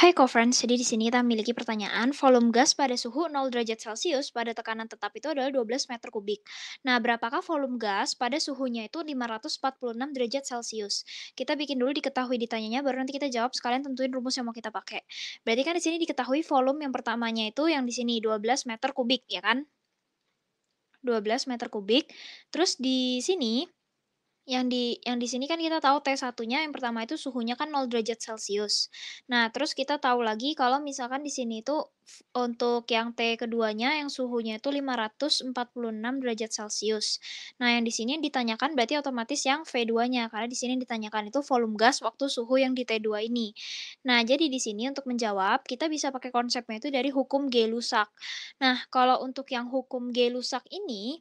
Hai co-friends, jadi di sini kita memiliki pertanyaan, volume gas pada suhu 0 derajat Celcius pada tekanan tetap itu adalah 12 meter kubik. Nah, berapakah volume gas pada suhunya itu 546 derajat Celcius? Kita bikin dulu diketahui ditanyanya, baru nanti kita jawab sekalian tentuin rumus yang mau kita pakai. Berarti kan di sini diketahui volume yang pertamanya itu yang di sini 12 meter kubik, ya kan? 12 meter kubik. Terus di sini yang di yang di sini kan kita tahu t satunya yang pertama itu suhunya kan 0 derajat Celcius. Nah, terus kita tahu lagi kalau misalkan di sini itu untuk yang T keduanya yang suhunya itu 546 derajat Celcius. Nah, yang di sini ditanyakan berarti otomatis yang V2-nya karena di sini ditanyakan itu volume gas waktu suhu yang di T2 ini. Nah, jadi di sini untuk menjawab kita bisa pakai konsepnya itu dari hukum Gay lussac Nah, kalau untuk yang hukum Gay lussac ini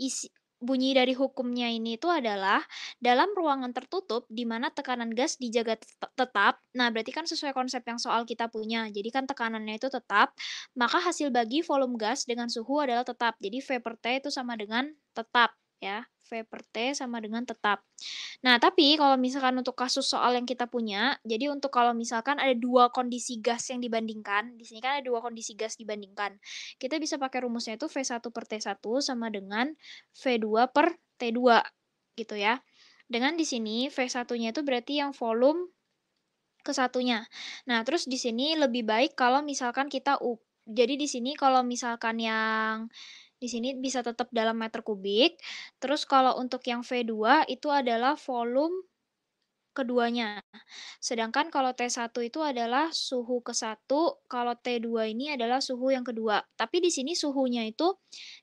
isi Bunyi dari hukumnya ini itu adalah dalam ruangan tertutup di mana tekanan gas dijaga tetap. Nah, berarti kan sesuai konsep yang soal kita punya. Jadi kan tekanannya itu tetap, maka hasil bagi volume gas dengan suhu adalah tetap. Jadi vapor T itu sama dengan tetap ya. V per T sama dengan tetap. Nah, tapi kalau misalkan untuk kasus soal yang kita punya, jadi untuk kalau misalkan ada dua kondisi gas yang dibandingkan, di sini kan ada dua kondisi gas dibandingkan, kita bisa pakai rumusnya itu V1 per T1 sama dengan V2 per T2, gitu ya. Dengan di sini V1-nya itu berarti yang volume kesatunya. Nah, terus di sini lebih baik kalau misalkan kita jadi di sini kalau misalkan yang di sini bisa tetap dalam meter kubik. Terus kalau untuk yang V2 itu adalah volume keduanya. Sedangkan kalau T1 itu adalah suhu ke satu, kalau T2 ini adalah suhu yang kedua. Tapi di sini suhunya itu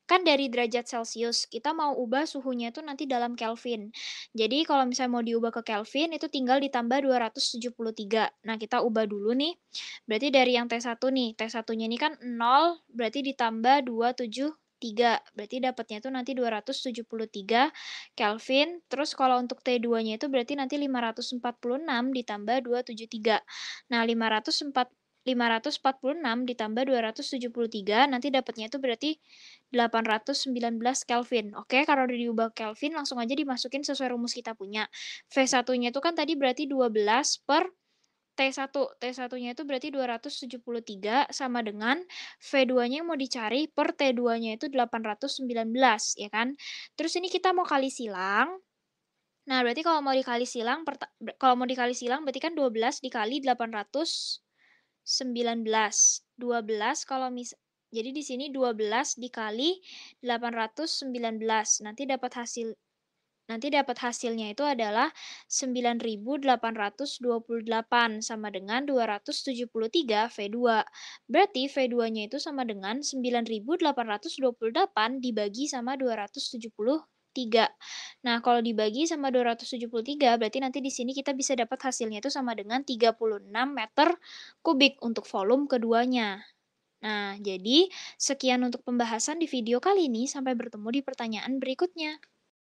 kan dari derajat Celcius. Kita mau ubah suhunya itu nanti dalam Kelvin. Jadi kalau misalnya mau diubah ke Kelvin itu tinggal ditambah 273. Nah, kita ubah dulu nih. Berarti dari yang T1 nih, T1-nya ini kan 0, berarti ditambah 273. 3. Berarti dapatnya itu nanti 273 Kelvin. Terus kalau untuk T2-nya itu berarti nanti 546 ditambah 273. Nah, 540 546 ditambah 273 nanti dapatnya itu berarti 819 Kelvin. Oke, kalau udah diubah Kelvin langsung aja dimasukin sesuai rumus kita punya. V1-nya itu kan tadi berarti 12 per T1 T1-nya itu berarti 273 sama dengan V2-nya yang mau dicari per T2-nya itu 819 ya kan. Terus ini kita mau kali silang. Nah, berarti kalau mau dikali silang kalau mau dikali silang berarti kan 12 dikali 819. 12 kalau mis jadi di sini 12 dikali 819. Nanti dapat hasil Nanti dapat hasilnya itu adalah 9.828 sama dengan 273 V2. Berarti V2-nya itu sama dengan 9.828 dibagi sama 273. Nah, kalau dibagi sama 273, berarti nanti di sini kita bisa dapat hasilnya itu sama dengan 36 meter kubik untuk volume keduanya. Nah, jadi sekian untuk pembahasan di video kali ini. Sampai bertemu di pertanyaan berikutnya.